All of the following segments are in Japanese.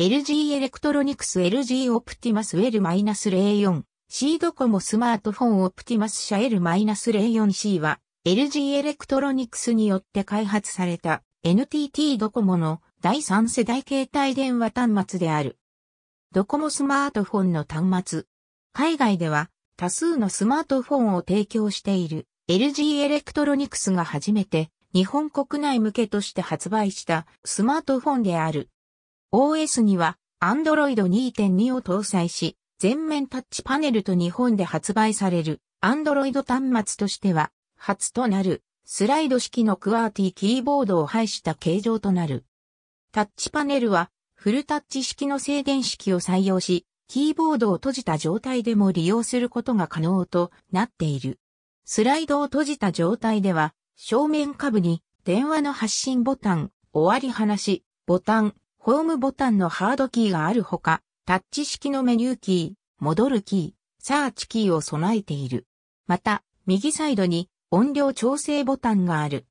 LG エレクトロニクス LG オプティマス L-04 C ドコモスマートフォンオプティマス社 L-04C は LG エレクトロニクスによって開発された NTT ドコモの第3世代携帯電話端末である。ドコモスマートフォンの端末。海外では多数のスマートフォンを提供している LG エレクトロニクスが初めて日本国内向けとして発売したスマートフォンである。OS には Android 2.2を搭載し、全面タッチパネルと日本で発売される Android 端末としては、初となるスライド式のクワーティキーボードを配した形状となる。タッチパネルはフルタッチ式の静電式を採用し、キーボードを閉じた状態でも利用することが可能となっている。スライドを閉じた状態では、正面下部に電話の発信ボタン、終わり話、ボタン、ホームボタンのハードキーがあるほか、タッチ式のメニューキー、戻るキー、サーチキーを備えている。また、右サイドに音量調整ボタンがある。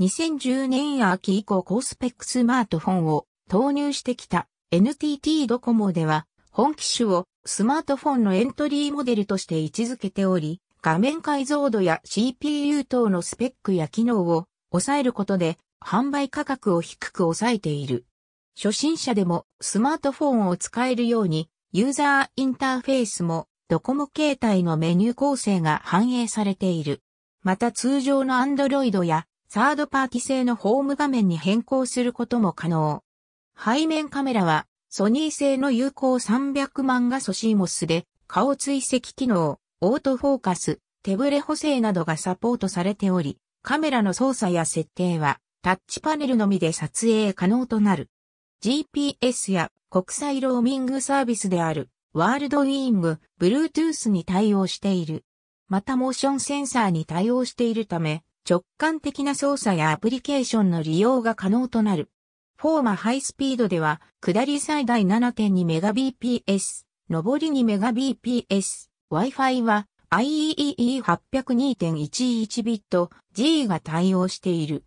2010年秋以降高スペックスマートフォンを投入してきた NTT ドコモでは本機種をスマートフォンのエントリーモデルとして位置づけており、画面解像度や CPU 等のスペックや機能を抑えることで販売価格を低く抑えている。初心者でもスマートフォンを使えるように、ユーザーインターフェースもドコモ携帯のメニュー構成が反映されている。また通常の Android やサードパーティ製のホーム画面に変更することも可能。背面カメラはソニー製の有効300万画素 CMOS で顔追跡機能、オートフォーカス、手ブレ補正などがサポートされており、カメラの操作や設定はタッチパネルのみで撮影可能となる。GPS や国際ローミングサービスであるワールドウィング、Bluetooth に対応している。またモーションセンサーに対応しているため、直感的な操作やアプリケーションの利用が可能となる。フォーマハイスピードでは、下り最大 7.2Mbps、上り 2Mbps、Wi-Fi は IEEE802.11 ビット G が対応している。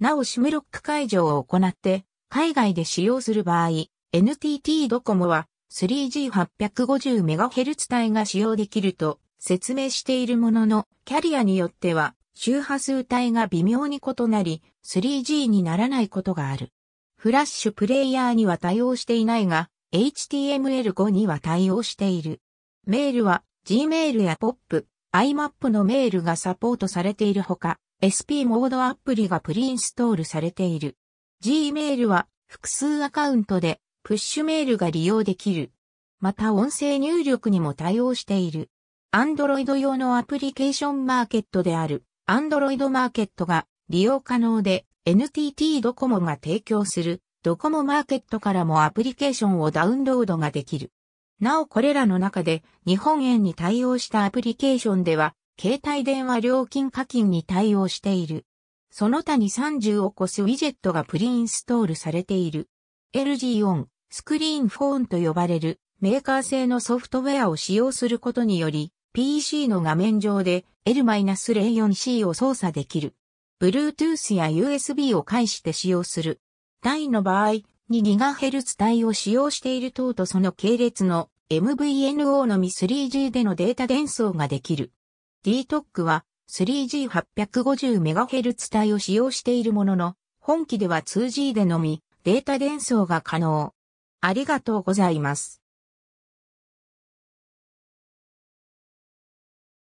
なおシムロック解除を行って、海外で使用する場合、NTT ドコモは 3G850MHz 帯が使用できると説明しているものの、キャリアによっては周波数帯が微妙に異なり、3G にならないことがある。フラッシュプレイヤーには対応していないが、HTML5 には対応している。メールは Gmail や POP、iMap のメールがサポートされているほか、SP モードアプリがプリインストールされている。Gmail は複数アカウントでプッシュメールが利用できる。また音声入力にも対応している。Android 用のアプリケーションマーケットである Android マーケットが利用可能で NTT ドコモが提供するドコモマーケットからもアプリケーションをダウンロードができる。なおこれらの中で日本円に対応したアプリケーションでは携帯電話料金課金に対応している。その他に30を超すウィジェットがプリインストールされている。LG オン、スクリーンフォーンと呼ばれるメーカー製のソフトウェアを使用することにより、PC の画面上で L-04C を操作できる。Bluetooth や USB を介して使用する。単位の場合、2GHz 帯を使用している等とその系列の MVNO のみ 3G でのデータ伝送ができる。DTOC は 3G850MHz 帯を使用しているものの、本機では 2G でのみデータ伝送が可能。ありがとうございます。